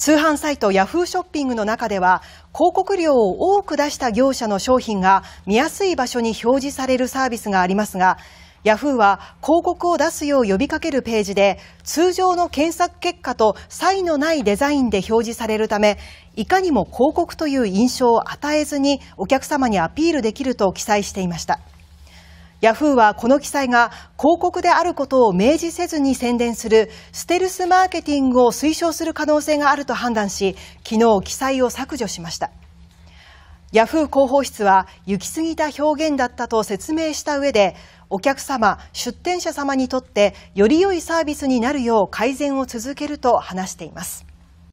通販サイトヤフーショッピングの中では広告料を多く出した業者の商品が見やすい場所に表示されるサービスがありますがヤフーは広告を出すよう呼びかけるページで通常の検索結果と差異のないデザインで表示されるためいかにも広告という印象を与えずにお客様にアピールできると記載していました。ヤフーはこの記載が広告であることを明示せずに宣伝するステルスマーケティングを推奨する可能性があると判断し昨日記載を削除しましたヤフー広報室は行き過ぎた表現だったと説明した上でお客様出店者様にとってより良いサービスになるよう改善を続けると話しています